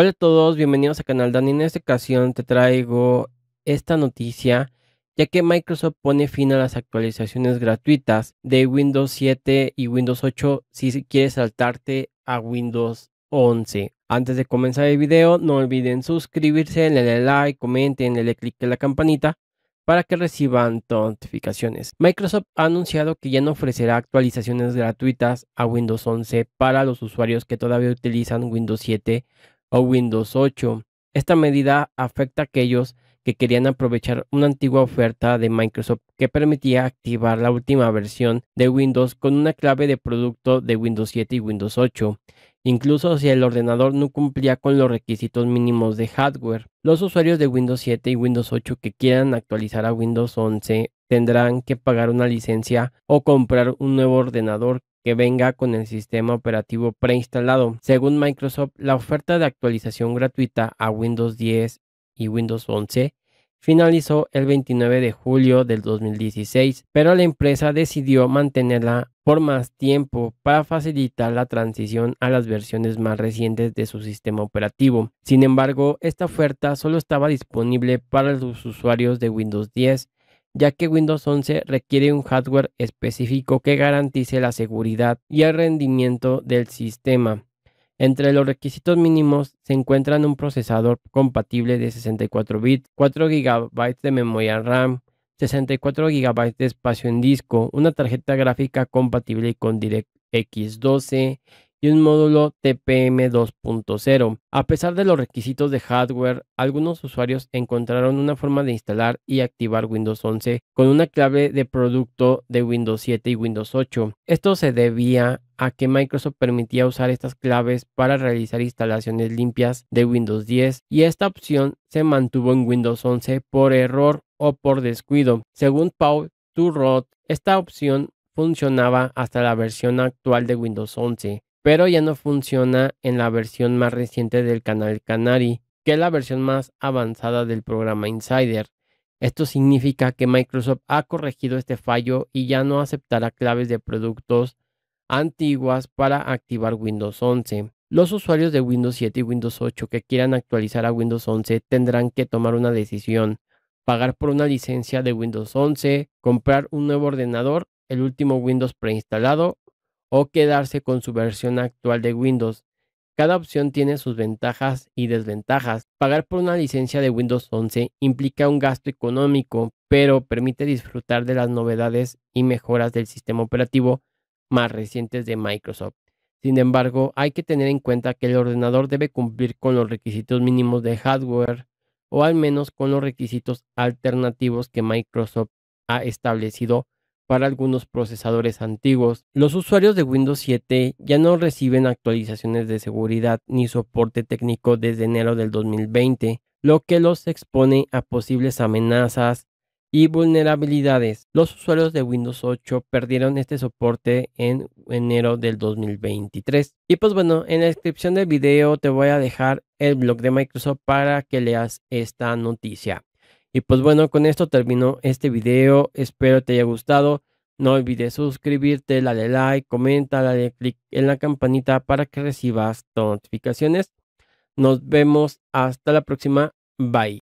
Hola a todos, bienvenidos a Canal Dani. En esta ocasión te traigo esta noticia, ya que Microsoft pone fin a las actualizaciones gratuitas de Windows 7 y Windows 8 si quieres saltarte a Windows 11. Antes de comenzar el video, no olviden suscribirse, denle like, comenten, denle clic a la campanita para que reciban notificaciones. Microsoft ha anunciado que ya no ofrecerá actualizaciones gratuitas a Windows 11 para los usuarios que todavía utilizan Windows 7 o Windows 8. Esta medida afecta a aquellos que querían aprovechar una antigua oferta de Microsoft que permitía activar la última versión de Windows con una clave de producto de Windows 7 y Windows 8, incluso si el ordenador no cumplía con los requisitos mínimos de hardware. Los usuarios de Windows 7 y Windows 8 que quieran actualizar a Windows 11 tendrán que pagar una licencia o comprar un nuevo ordenador que venga con el sistema operativo preinstalado. Según Microsoft, la oferta de actualización gratuita a Windows 10 y Windows 11 finalizó el 29 de julio del 2016, pero la empresa decidió mantenerla por más tiempo para facilitar la transición a las versiones más recientes de su sistema operativo. Sin embargo, esta oferta solo estaba disponible para los usuarios de Windows 10 ya que Windows 11 requiere un hardware específico que garantice la seguridad y el rendimiento del sistema. Entre los requisitos mínimos se encuentran un procesador compatible de 64 bits, 4 GB de memoria RAM, 64 GB de espacio en disco, una tarjeta gráfica compatible con DirectX 12 y un módulo TPM 2.0. A pesar de los requisitos de hardware, algunos usuarios encontraron una forma de instalar y activar Windows 11 con una clave de producto de Windows 7 y Windows 8. Esto se debía a que Microsoft permitía usar estas claves para realizar instalaciones limpias de Windows 10 y esta opción se mantuvo en Windows 11 por error o por descuido. Según Paul Turrot, esta opción funcionaba hasta la versión actual de Windows 11 pero ya no funciona en la versión más reciente del canal Canary, que es la versión más avanzada del programa Insider. Esto significa que Microsoft ha corregido este fallo y ya no aceptará claves de productos antiguas para activar Windows 11. Los usuarios de Windows 7 y Windows 8 que quieran actualizar a Windows 11 tendrán que tomar una decisión, pagar por una licencia de Windows 11, comprar un nuevo ordenador, el último Windows preinstalado o quedarse con su versión actual de Windows. Cada opción tiene sus ventajas y desventajas. Pagar por una licencia de Windows 11 implica un gasto económico, pero permite disfrutar de las novedades y mejoras del sistema operativo más recientes de Microsoft. Sin embargo, hay que tener en cuenta que el ordenador debe cumplir con los requisitos mínimos de hardware o al menos con los requisitos alternativos que Microsoft ha establecido para algunos procesadores antiguos. Los usuarios de Windows 7 ya no reciben actualizaciones de seguridad ni soporte técnico desde enero del 2020, lo que los expone a posibles amenazas y vulnerabilidades. Los usuarios de Windows 8 perdieron este soporte en enero del 2023. Y pues bueno, en la descripción del video te voy a dejar el blog de Microsoft para que leas esta noticia. Y pues bueno, con esto termino este video. Espero te haya gustado. No olvides suscribirte, darle like, comenta, darle click en la campanita para que recibas notificaciones. Nos vemos hasta la próxima. Bye.